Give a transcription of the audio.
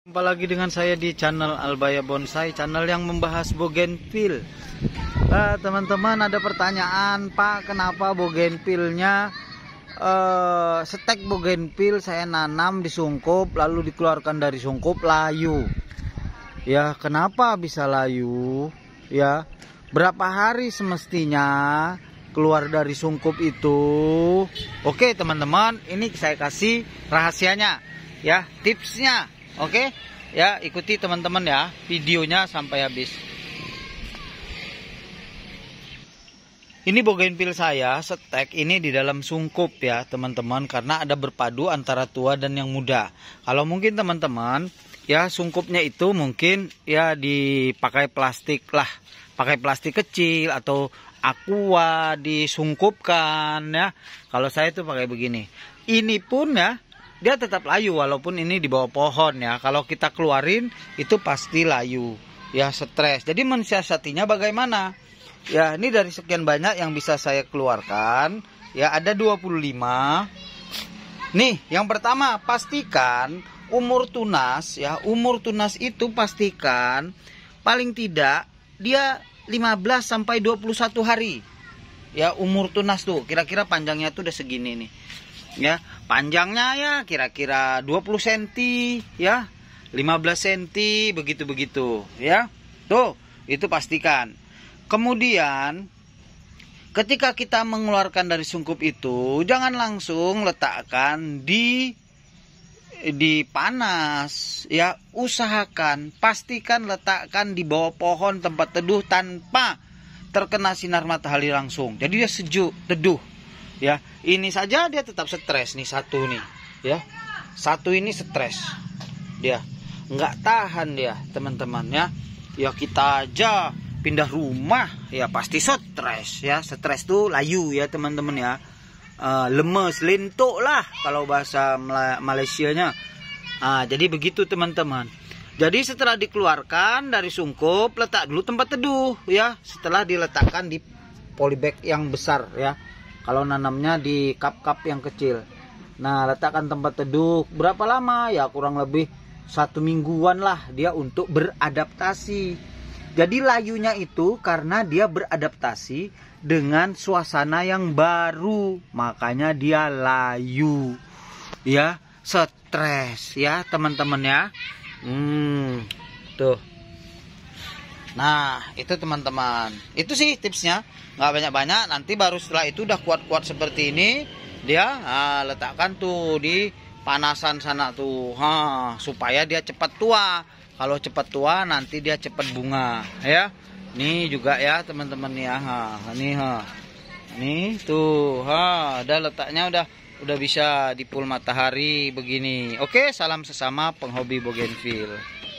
Jumpa lagi dengan saya di channel Albaya Bonsai, channel yang membahas bougainville. Eh, teman-teman teman ada pertanyaan, Pak, kenapa bougainville-nya uh, eh, stek bougainville saya nanam di sungkup lalu dikeluarkan dari sungkup layu. Ya, kenapa bisa layu? Ya. Berapa hari semestinya keluar dari sungkup itu? Oke, teman-teman, ini saya kasih rahasianya ya, tipsnya Oke? Ya, ikuti teman-teman ya videonya sampai habis. Ini pil saya, setek ini di dalam sungkup ya teman-teman karena ada berpadu antara tua dan yang muda. Kalau mungkin teman-teman ya sungkupnya itu mungkin ya dipakai plastik lah, pakai plastik kecil atau aqua disungkupkan ya. Kalau saya itu pakai begini. Ini pun ya dia tetap layu walaupun ini di bawah pohon ya. Kalau kita keluarin itu pasti layu ya stres. Jadi mensiasatinya bagaimana? Ya, ini dari sekian banyak yang bisa saya keluarkan, ya ada 25. Nih, yang pertama pastikan umur tunas ya, umur tunas itu pastikan paling tidak dia 15 sampai 21 hari. Ya, umur tunas tuh kira-kira panjangnya tuh udah segini nih ya panjangnya ya kira-kira 20 cm ya 15 cm begitu-begitu ya tuh itu pastikan kemudian ketika kita mengeluarkan dari sungkup itu jangan langsung letakkan di di panas ya usahakan pastikan letakkan di bawah pohon tempat teduh tanpa terkena sinar matahari langsung jadi dia sejuk teduh ya ini saja dia tetap stres nih satu nih ya satu ini stres dia nggak tahan dia teman-teman ya ya kita aja pindah rumah ya pasti stres ya stres tuh layu ya teman-teman ya uh, lemes lentok lah kalau bahasa Malaysia-nya, uh, jadi begitu teman-teman jadi setelah dikeluarkan dari sungkup letak dulu tempat teduh ya setelah diletakkan di polybag yang besar ya kalau nanamnya di cup-cup yang kecil nah letakkan tempat teduh berapa lama ya kurang lebih satu mingguan lah dia untuk beradaptasi jadi layunya itu karena dia beradaptasi dengan suasana yang baru makanya dia layu ya stres ya teman-teman ya hmm tuh Nah, itu teman-teman. Itu sih tipsnya. Nggak banyak-banyak. Nanti baru setelah itu udah kuat-kuat seperti ini. Dia nah, letakkan tuh di panasan sana tuh. Ha, supaya dia cepat tua. Kalau cepat tua nanti dia cepat bunga. Ya. Ini juga ya teman-teman ya. Ha, ini ha. Ini tuh. Ha, udah letaknya udah udah bisa di pool matahari begini. Oke, salam sesama penghobi bogenville.